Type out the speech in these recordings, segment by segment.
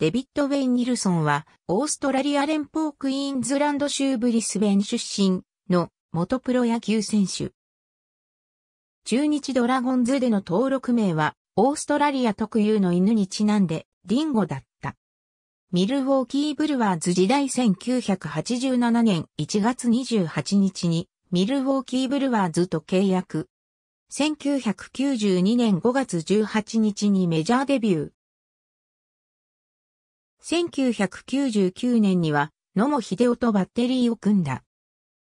デビッド・ウェイ・ニルソンは、オーストラリア連邦クイーンズランド州ブリスベン出身の元プロ野球選手。中日ドラゴンズでの登録名は、オーストラリア特有の犬にちなんで、リンゴだった。ミルウォーキー・ブルワーズ時代1987年1月28日に、ミルウォーキー・ブルワーズと契約。1992年5月18日にメジャーデビュー。1999年には野茂秀夫とバッテリーを組んだ。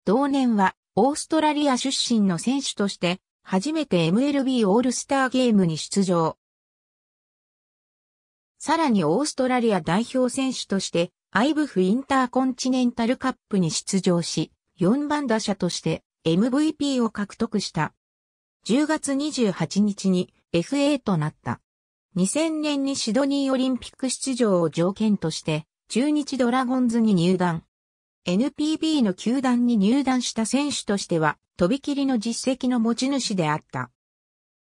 同年はオーストラリア出身の選手として初めて MLB オールスターゲームに出場。さらにオーストラリア代表選手としてアイブフインターコンチネンタルカップに出場し、4番打者として MVP を獲得した。10月28日に FA となった。2000年にシドニーオリンピック出場を条件として、中日ドラゴンズに入団。NPB の球団に入団した選手としては、飛び切りの実績の持ち主であった。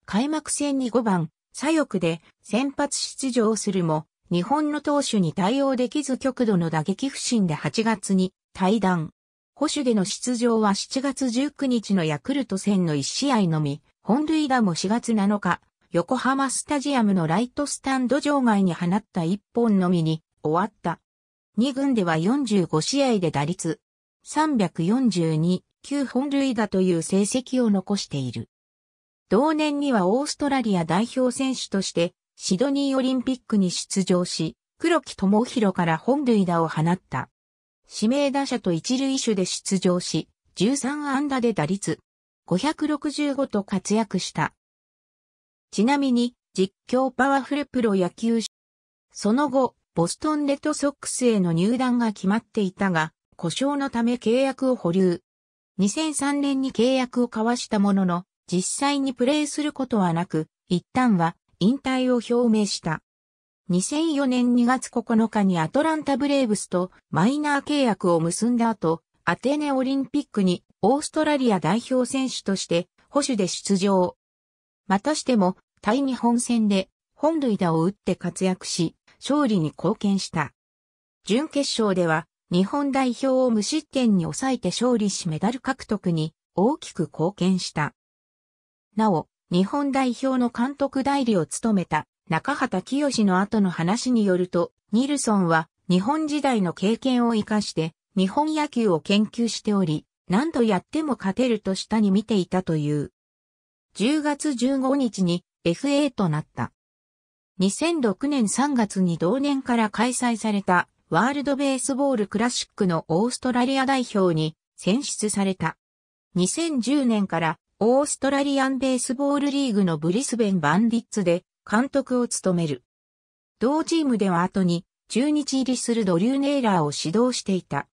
開幕戦に5番、左翼で先発出場するも、日本の投手に対応できず極度の打撃不振で8月に退団。保守での出場は7月19日のヤクルト戦の1試合のみ、本塁打も4月7日、横浜スタジアムのライトスタンド場外に放った一本のみに終わった。2軍では45試合で打率342、9本塁打という成績を残している。同年にはオーストラリア代表選手としてシドニーオリンピックに出場し、黒木智弘から本塁打を放った。指名打者と一塁手で出場し、13安打で打率565と活躍した。ちなみに、実況パワフルプロ野球。その後、ボストンレッドソックスへの入団が決まっていたが、故障のため契約を保留。2003年に契約を交わしたものの、実際にプレーすることはなく、一旦は引退を表明した。2004年2月9日にアトランタブレーブスとマイナー契約を結んだ後、アテネオリンピックにオーストラリア代表選手として保守で出場。またしても対日本戦で本塁打を打って活躍し、勝利に貢献した。準決勝では日本代表を無失点に抑えて勝利しメダル獲得に大きく貢献した。なお、日本代表の監督代理を務めた中畑清の後の話によると、ニルソンは日本時代の経験を活かして日本野球を研究しており、何度やっても勝てると下に見ていたという。10月15日に FA となった。2006年3月に同年から開催されたワールドベースボールクラシックのオーストラリア代表に選出された。2010年からオーストラリアンベースボールリーグのブリスベンバンディッツで監督を務める。同チームでは後に中日入りするドリューネイラーを指導していた。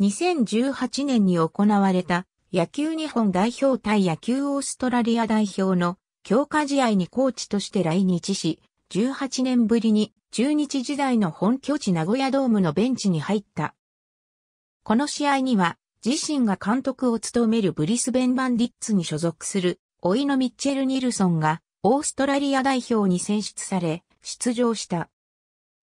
2018年に行われた野球日本代表対野球オーストラリア代表の強化試合にコーチとして来日し、18年ぶりに中日時代の本拠地名古屋ドームのベンチに入った。この試合には自身が監督を務めるブリスベン・バンディッツに所属する老いのミッチェル・ニルソンがオーストラリア代表に選出され出場した。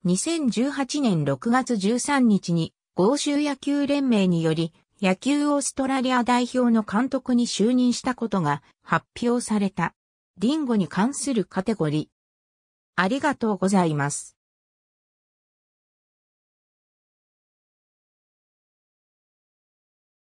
2018年6月13日に豪州野球連盟により野球オーストラリア代表の監督に就任したことが発表された。リンゴに関するカテゴリー。ありがとうございます。